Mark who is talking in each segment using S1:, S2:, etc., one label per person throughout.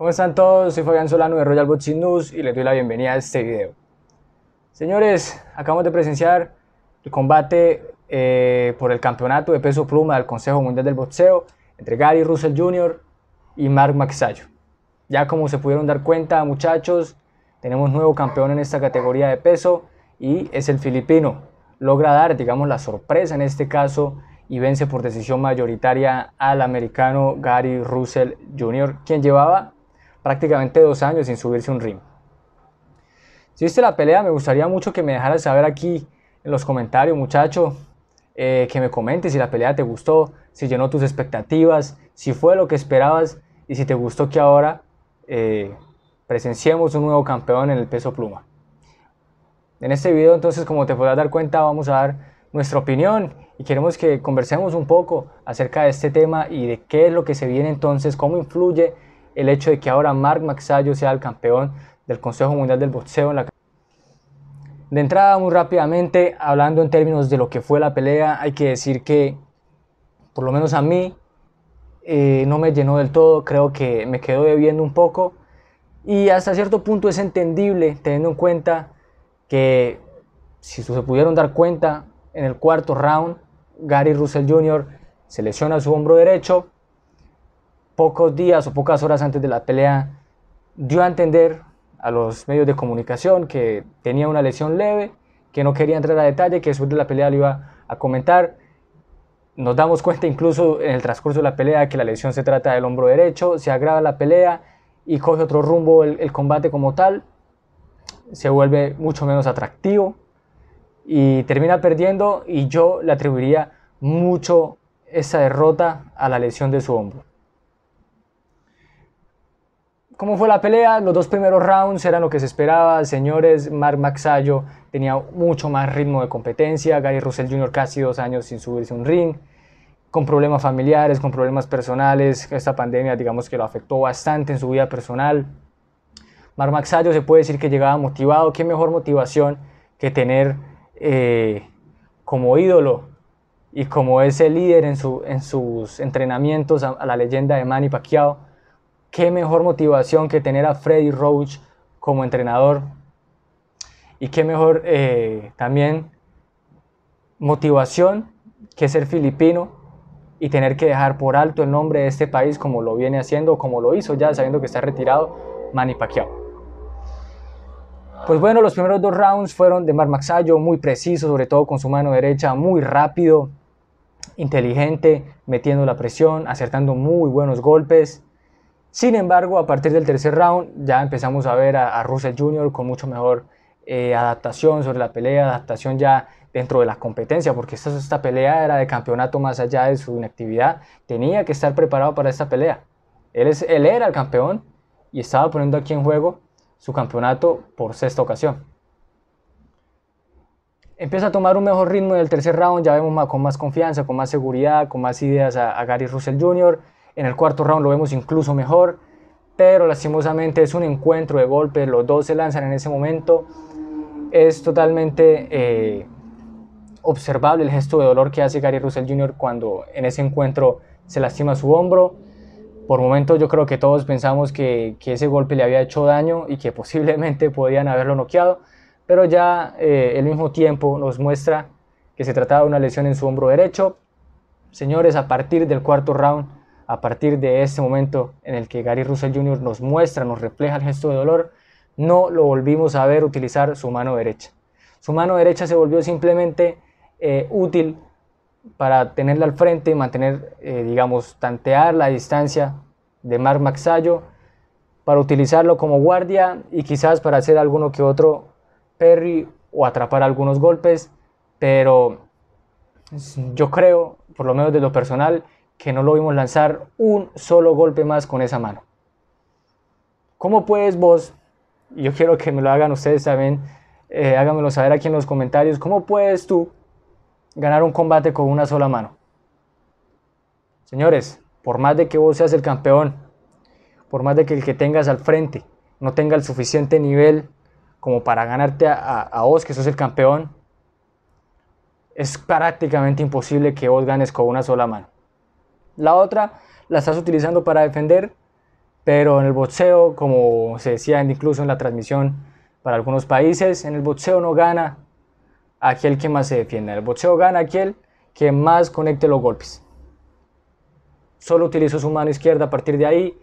S1: ¿Cómo están todos? Soy Fabián Solano de Royal Boxing News y les doy la bienvenida a este video. Señores, acabamos de presenciar el combate eh, por el campeonato de peso pluma del Consejo Mundial del Boxeo entre Gary Russell Jr. y Mark Maxayo. Ya como se pudieron dar cuenta, muchachos, tenemos nuevo campeón en esta categoría de peso y es el filipino. Logra dar, digamos, la sorpresa en este caso y vence por decisión mayoritaria al americano Gary Russell Jr., quien llevaba prácticamente dos años sin subirse un ring. Si viste la pelea, me gustaría mucho que me dejaras saber aquí en los comentarios, muchacho, eh, que me comentes si la pelea te gustó, si llenó tus expectativas, si fue lo que esperabas y si te gustó que ahora eh, presenciemos un nuevo campeón en el peso pluma. En este video entonces, como te podrás dar cuenta, vamos a dar nuestra opinión y queremos que conversemos un poco acerca de este tema y de qué es lo que se viene entonces, cómo influye el hecho de que ahora Mark Maxayo sea el campeón del Consejo Mundial del Boxeo en la de entrada, muy rápidamente, hablando en términos de lo que fue la pelea, hay que decir que, por lo menos a mí, eh, no me llenó del todo, creo que me quedó debiendo un poco. Y hasta cierto punto es entendible, teniendo en cuenta que, si se pudieron dar cuenta, en el cuarto round, Gary Russell Jr. se lesiona su hombro derecho, pocos días o pocas horas antes de la pelea, dio a entender a los medios de comunicación que tenía una lesión leve, que no quería entrar a detalle, que después de la pelea lo iba a comentar. Nos damos cuenta incluso en el transcurso de la pelea que la lesión se trata del hombro derecho, se agrava la pelea y coge otro rumbo el, el combate como tal, se vuelve mucho menos atractivo y termina perdiendo y yo le atribuiría mucho esa derrota a la lesión de su hombro. ¿Cómo fue la pelea? Los dos primeros rounds eran lo que se esperaba. Señores, Mark Maxayo tenía mucho más ritmo de competencia. Gary Russell Jr. casi dos años sin subirse un ring. Con problemas familiares, con problemas personales. Esta pandemia, digamos que lo afectó bastante en su vida personal. Mark Maxayo se puede decir que llegaba motivado. ¿Qué mejor motivación que tener eh, como ídolo y como ese líder en, sus entrenamientos a, a la leyenda de Manny Pacquiao? qué mejor motivación que tener a Freddy Roach como entrenador y qué mejor eh, también motivación que ser filipino y tener que dejar por alto el nombre de este país como lo viene haciendo, como lo hizo ya sabiendo que está retirado Manny Pacquiao. Pues bueno, los primeros dos rounds fueron de Mar Maxayo, muy preciso, sobre todo con su mano derecha, muy rápido, inteligente, metiendo la presión, acertando muy buenos golpes. Sin embargo, a partir del tercer round ya empezamos a ver a, Russell Jr. con mucho mejor eh, adaptación sobre la pelea, adaptación ya dentro de la competencia, porque esta, esta pelea era de campeonato más allá de su inactividad. Tenía que estar preparado para esta pelea. Él, es, él era el campeón y estaba poniendo aquí en juego su campeonato por sexta ocasión. Empieza a tomar un mejor ritmo en el tercer round, ya vemos más, con más confianza, con más seguridad, con más ideas a Gary Russell Jr. En el cuarto round lo vemos incluso mejor, pero lastimosamente es un encuentro de golpes, los dos se lanzan en ese momento. Es totalmente eh, observable el gesto de dolor que hace Gary Russell Jr. cuando en ese encuentro se lastima su hombro. Por momentos yo creo que todos pensamos que, que ese golpe le había hecho daño y que posiblemente podían haberlo noqueado, pero ya eh, el mismo tiempo nos muestra que se trataba de una lesión en su hombro derecho. Señores, a partir del cuarto round a partir de ese momento en el que Gary Russell Jr. nos muestra, nos refleja el gesto de dolor, no lo volvimos a ver utilizar su mano derecha. Su mano derecha se volvió simplemente eh, útil para tenerla al frente mantener, eh, digamos, tantear la distancia de Mark Maxayo, para utilizarlo como guardia y quizás para hacer alguno que otro Perry o atrapar algunos golpes, pero yo creo, por lo menos de lo personal, que no lo vimos lanzar un solo golpe más con esa mano. ¿Cómo puedes vos, yo quiero que me lo hagan ustedes también, eh, háganmelo saber aquí en los comentarios, ¿cómo puedes tú ganar un combate con una sola mano? Señores, por más de que vos seas el campeón, por más de que el que tengas al frente no tenga el suficiente nivel como para ganarte a, a vos, que sos el campeón, es prácticamente imposible que vos ganes con una sola mano. La otra la estás utilizando para defender, pero en el boxeo, como se decía incluso en la transmisión para algunos países, en el boxeo no gana aquel que más se defienda. El boxeo gana aquel que más conecte los golpes. Solo utilizó su mano izquierda a partir de ahí.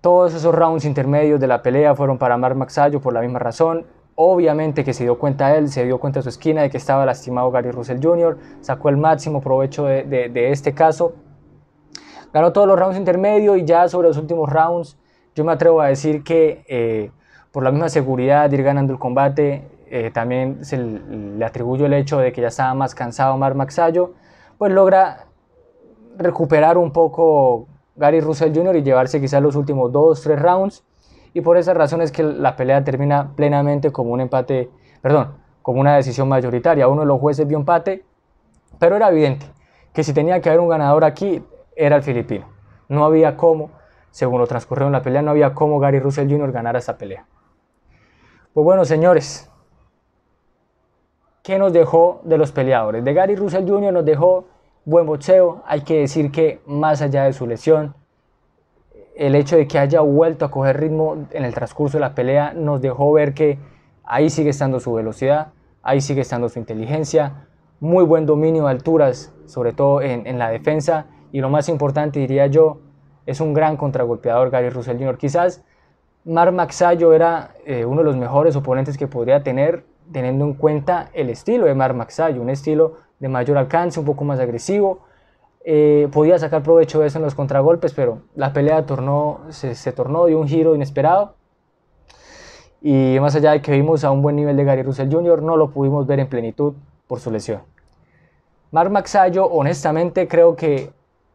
S1: Todos esos rounds intermedios de la pelea fueron para Mark Maxayo por la misma razón. Obviamente que se dio cuenta él, se dio cuenta su esquina de que estaba lastimado Gary Russell Jr., sacó el máximo provecho de, este caso. Ganó todos los rounds intermedios y ya sobre los últimos rounds, yo me atrevo a decir que eh, por la misma seguridad de ir ganando el combate, eh, también se le atribuyo el hecho de que ya estaba más cansado Omar Maxayo, pues logra recuperar un poco Gary Russell Jr. y llevarse quizás los últimos dos, tres rounds. Y por esa razón es que la pelea termina plenamente como un empate, perdón, como una decisión mayoritaria. Uno de los jueces vio empate, pero era evidente que si tenía que haber un ganador aquí, era el filipino. No había cómo, según lo transcurrió en la pelea, no había cómo Gary Russell Jr. ganara esa pelea. Pues bueno, señores, ¿qué nos dejó de los peleadores? De Gary Russell Jr. nos dejó buen boxeo, hay que decir que más allá de su lesión, el hecho de que haya vuelto a coger ritmo en el transcurso de la pelea nos dejó ver que ahí sigue estando su velocidad, ahí sigue estando su inteligencia, muy buen dominio de alturas, sobre todo en, la defensa, y lo más importante diría yo, es un gran contragolpeador Gary Russell Jr. Quizás Mar Maxayo era eh, uno de los mejores oponentes que podría tener, teniendo en cuenta el estilo de Mar Maxayo, un estilo de mayor alcance, un poco más agresivo, eh, podía sacar provecho de eso en los contragolpes, pero la pelea se, tornó, de un giro inesperado. Y más allá de que vimos a un buen nivel de Gary Russell Jr., no lo pudimos ver en plenitud por su lesión. Mark Maxayo, honestamente, creo que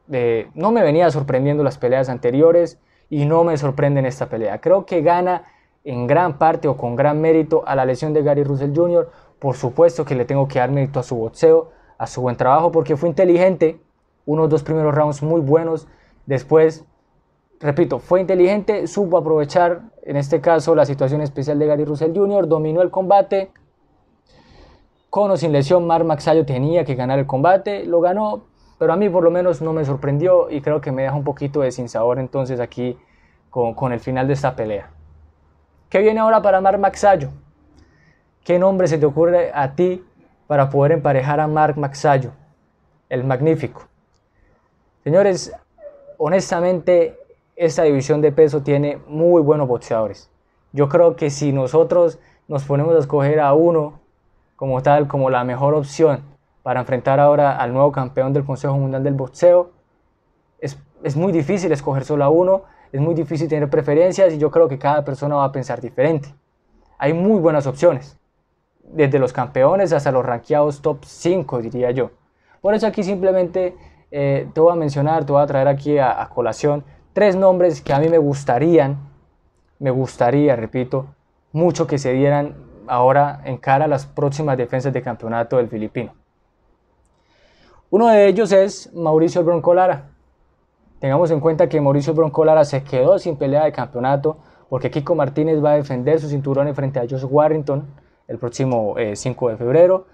S1: eh, no me venía sorprendiendo las peleas anteriores y no me sorprende en esta pelea. Creo que gana en gran parte o con gran mérito a la lesión de Gary Russell Jr. Por supuesto que le tengo que dar mérito a su boxeo, a su buen trabajo, porque fue inteligente unos dos primeros rounds muy buenos. Después, repito, fue inteligente, supo aprovechar en este caso la situación especial de Gary Russell Jr., dominó el combate. Con o sin lesión, Mark Maxayo tenía que ganar el combate, lo ganó, pero a mí por lo menos no me sorprendió y creo que me deja un poquito de sabor entonces aquí con, el final de esta pelea. ¿Qué viene ahora para Mark Maxayo? ¿Qué nombre se te ocurre a ti para poder emparejar a Mark Maxayo, el magnífico? Señores, honestamente, esta división de peso tiene muy buenos boxeadores. Yo creo que si nosotros nos ponemos a escoger a uno como tal, como la mejor opción para enfrentar ahora al nuevo campeón del Consejo Mundial del Boxeo, es, muy difícil escoger solo a uno, es muy difícil tener preferencias y yo creo que cada persona va a pensar diferente. Hay muy buenas opciones, desde los campeones hasta los ranqueados top 5, diría yo. Por eso aquí simplemente eh, te voy a mencionar, te voy a traer aquí a, colación tres nombres que a mí me gustarían, me gustaría, repito, mucho que se dieran ahora en cara a las próximas defensas de campeonato del filipino. Uno de ellos es Mauricio Broncolara. Tengamos en cuenta que Mauricio Broncolara se quedó sin pelea de campeonato porque Kiko Martínez va a defender su cinturón frente a Josh Warrington el próximo 5 eh, de febrero.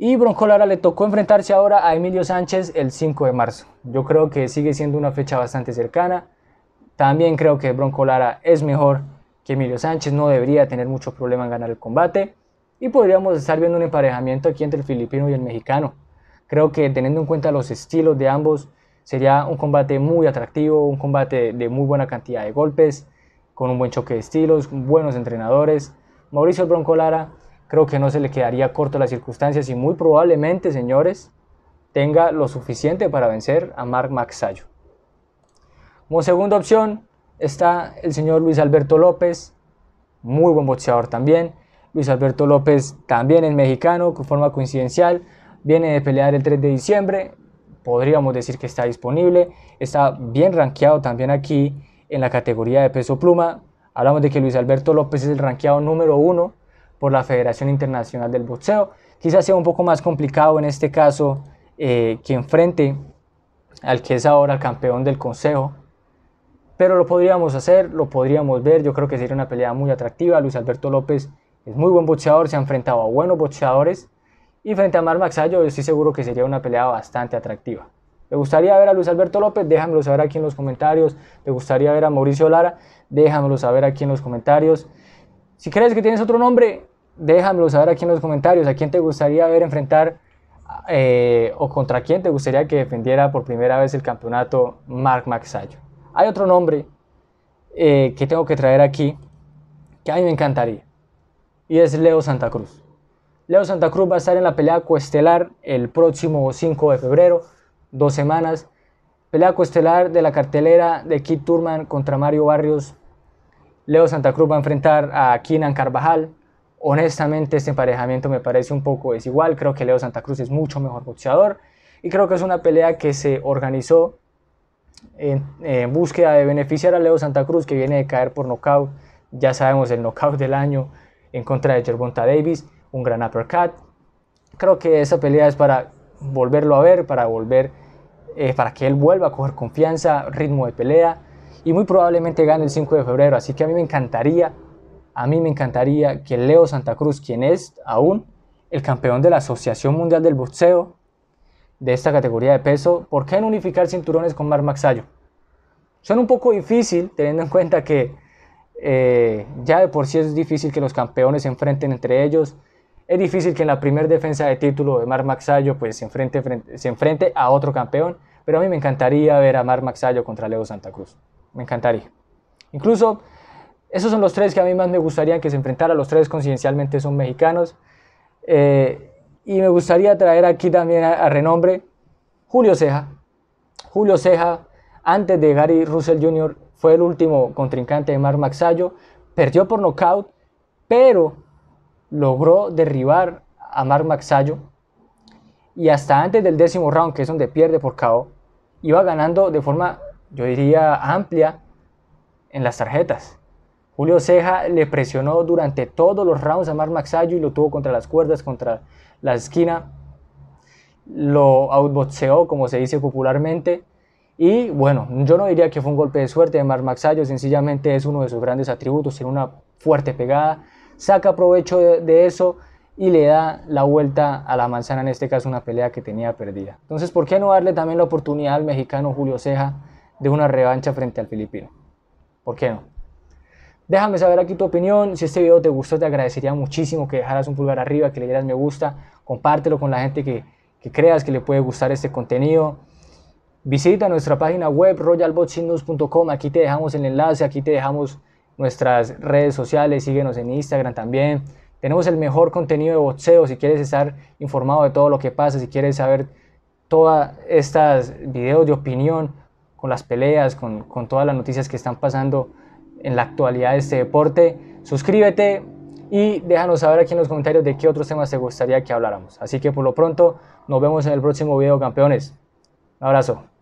S1: Y Broncolara le tocó enfrentarse ahora a Emilio Sánchez el 5 de marzo. Yo creo que sigue siendo una fecha bastante cercana. También creo que Broncolara es mejor que Emilio Sánchez. No debería tener mucho problema en ganar el combate. Y podríamos estar viendo un emparejamiento aquí entre el filipino y el mexicano. Creo que teniendo en cuenta los estilos de ambos, sería un combate muy atractivo, un combate de muy buena cantidad de golpes, con un buen choque de estilos, buenos entrenadores. Mauricio Broncolara... Creo que no se le quedaría corto las circunstancias y muy probablemente, señores, tenga lo suficiente para vencer a Mark Maxayo. Como segunda opción está el señor Luis Alberto López, muy buen boxeador también. Luis Alberto López también es mexicano, con forma coincidencial, viene de pelear el 3 de diciembre, podríamos decir que está disponible, está bien rankeado también aquí en la categoría de peso pluma. Hablamos de que Luis Alberto López es el rankeado número uno por la Federación Internacional del Boxeo. Quizás sea un poco más complicado en este caso eh, que enfrente al que es ahora el campeón del Consejo. Pero lo podríamos hacer, lo podríamos ver. Yo creo que sería una pelea muy atractiva. Luis Alberto López es muy buen boxeador, se ha enfrentado a buenos boxeadores. Y frente a Mar Maxayo, yo estoy seguro que sería una pelea bastante atractiva. Me gustaría ver a Luis Alberto López? Déjamelo saber aquí en los comentarios. Me gustaría ver a Mauricio Lara? Déjamelo saber aquí en los comentarios. Si crees que tienes otro nombre, déjamelo saber aquí en los comentarios. ¿A quién te gustaría ver enfrentar eh, o contra quién te gustaría que defendiera por primera vez el campeonato Mark Maxayo? Hay otro nombre eh, que tengo que traer aquí que a mí me encantaría y es Leo Santa Cruz. Leo Santa Cruz va a estar en la pelea coestelar el próximo 5 de febrero, dos semanas. Pelea coestelar de la cartelera de Keith Turman contra Mario Barrios Leo Santa Cruz va a enfrentar a Keenan Carvajal. Honestamente, este emparejamiento me parece un poco desigual. Creo que Leo Santa Cruz es mucho mejor boxeador y creo que es una pelea que se organizó en, búsqueda de beneficiar a Leo Santa Cruz, que viene de caer por nocaut. Ya sabemos el knockout del año en contra de Gervonta Davis, un gran uppercut. Creo que esa pelea es para volverlo a ver, para volver, eh, para que él vuelva a coger confianza, ritmo de pelea y muy probablemente gane el 5 de febrero. Así que a mí me encantaría, a mí me encantaría que Leo Santa Cruz, quien es aún el campeón de la Asociación Mundial del Boxeo de esta categoría de peso, ¿por qué no unificar cinturones con Mar Maxayo? Son un poco difícil teniendo en cuenta que eh, ya de por sí es difícil que los campeones se enfrenten entre ellos. Es difícil que en la primera defensa de título de Mar Maxayo pues, se, enfrente, se enfrente a otro campeón, pero a mí me encantaría ver a Mar Maxayo contra Leo Santa Cruz. Me encantaría. Incluso, esos son los tres que a mí más me gustaría que se enfrentara. Los tres coincidencialmente son mexicanos. Eh, y me gustaría traer aquí también a, renombre Julio Ceja. Julio Ceja, antes de Gary Russell Jr., fue el último contrincante de Mar Maxayo. Perdió por nocaut, pero logró derribar a Mar Maxayo. Y hasta antes del décimo round, que es donde pierde por KO, iba ganando de forma yo diría amplia, en las tarjetas. Julio Ceja le presionó durante todos los rounds a Mar Maxayo y lo tuvo contra las cuerdas, contra la esquina. Lo outboxeó, como se dice popularmente. Y bueno, yo no diría que fue un golpe de suerte de Mar Maxayo, sencillamente es uno de sus grandes atributos, tiene una fuerte pegada, saca provecho de, de eso y le da la vuelta a la manzana, en este caso una pelea que tenía perdida. Entonces, ¿por qué no darle también la oportunidad al mexicano Julio Ceja? de una revancha frente al filipino. ¿Por qué no? Déjame saber aquí tu opinión. Si este video te gustó, te agradecería muchísimo que dejaras un pulgar arriba, que le dieras me gusta, compártelo con la gente que, creas que le puede gustar este contenido. Visita nuestra página web royalboxingnews.com. Aquí te dejamos el enlace, aquí te dejamos nuestras redes sociales. Síguenos en Instagram también. Tenemos el mejor contenido de boxeo. Si quieres estar informado de todo lo que pasa, si quieres saber todas estas videos de opinión, con las peleas, con, todas las noticias que están pasando en la actualidad de este deporte. Suscríbete y déjanos saber aquí en los comentarios de qué otros temas te gustaría que habláramos. Así que por lo pronto, nos vemos en el próximo video, campeones. Un abrazo.